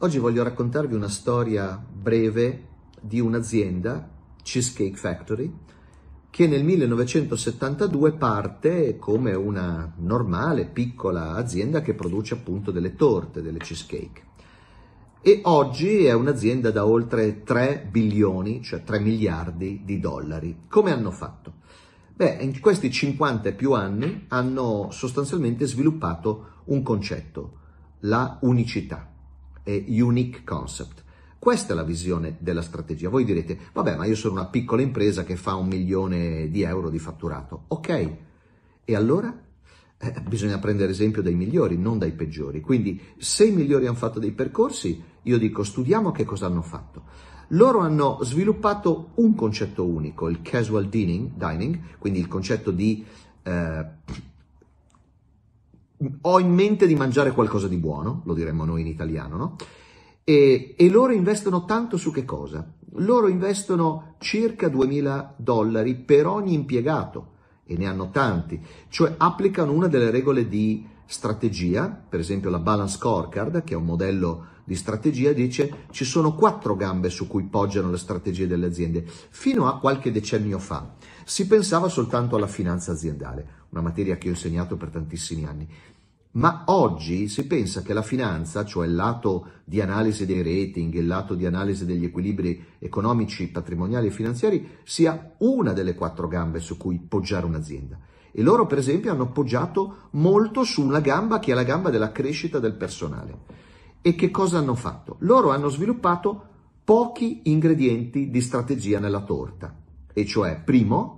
Oggi voglio raccontarvi una storia breve di un'azienda, Cheesecake Factory, che nel 1972 parte come una normale piccola azienda che produce appunto delle torte, delle cheesecake. E oggi è un'azienda da oltre 3 bilioni, cioè 3 miliardi di dollari. Come hanno fatto? Beh, in questi 50 e più anni hanno sostanzialmente sviluppato un concetto, la unicità eh, unique concept. Questa è la visione della strategia. Voi direte, vabbè, ma io sono una piccola impresa che fa un milione di euro di fatturato. Ok, e allora? Eh, bisogna prendere esempio dai migliori, non dai peggiori. Quindi, se i migliori hanno fatto dei percorsi, io dico studiamo che cosa hanno fatto. Loro hanno sviluppato un concetto unico, il casual dining, dining quindi il concetto di eh, ho in mente di mangiare qualcosa di buono, lo diremmo noi in italiano, no? E, e loro investono tanto su che cosa? Loro investono circa 2.000 dollari per ogni impiegato e ne hanno tanti, cioè applicano una delle regole di strategia, per esempio la balance scorecard, che è un modello di strategia, dice ci sono quattro gambe su cui poggiano le strategie delle aziende. Fino a qualche decennio fa si pensava soltanto alla finanza aziendale una materia che ho insegnato per tantissimi anni. Ma oggi si pensa che la finanza, cioè il lato di analisi dei rating, il lato di analisi degli equilibri economici, patrimoniali e finanziari, sia una delle quattro gambe su cui poggiare un'azienda. E loro, per esempio, hanno poggiato molto su una gamba che è la gamba della crescita del personale. E che cosa hanno fatto? Loro hanno sviluppato pochi ingredienti di strategia nella torta. E cioè, primo,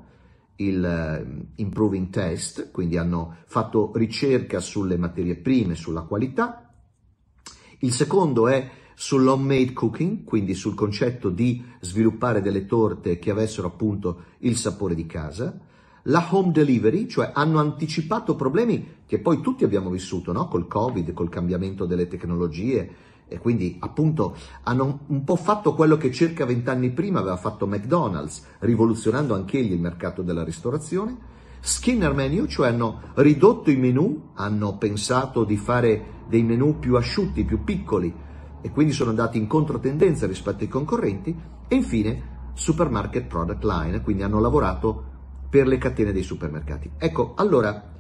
il eh, improving test, quindi hanno fatto ricerca sulle materie prime, sulla qualità. Il secondo è sull'homemade cooking, quindi sul concetto di sviluppare delle torte che avessero appunto il sapore di casa. La home delivery, cioè hanno anticipato problemi che poi tutti abbiamo vissuto, no? Col Covid, col cambiamento delle tecnologie, e quindi appunto hanno un po' fatto quello che circa vent'anni prima aveva fatto McDonald's, rivoluzionando anch'egli il mercato della ristorazione. Skinner menu, cioè hanno ridotto i menu, hanno pensato di fare dei menu più asciutti, più piccoli e quindi sono andati in controtendenza rispetto ai concorrenti e infine supermarket product line, quindi hanno lavorato per le catene dei supermercati. Ecco, allora,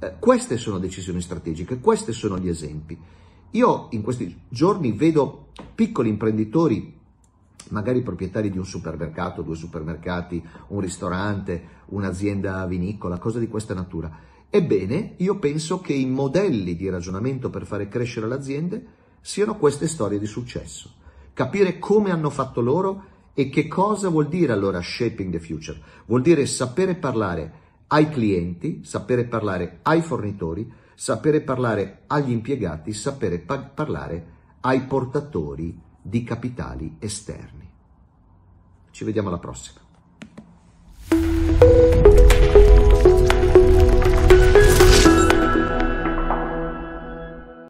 eh, queste sono decisioni strategiche, questi sono gli esempi. Io in questi giorni vedo piccoli imprenditori, magari proprietari di un supermercato, due supermercati, un ristorante, un'azienda vinicola, cose di questa natura. Ebbene, io penso che i modelli di ragionamento per fare crescere le aziende siano queste storie di successo. Capire come hanno fatto loro e che cosa vuol dire allora shaping the future. Vuol dire sapere parlare ai clienti, sapere parlare ai fornitori, sapere parlare agli impiegati, sapere pa- parlare ai portatori di capitali esterni. Ci vediamo alla prossima.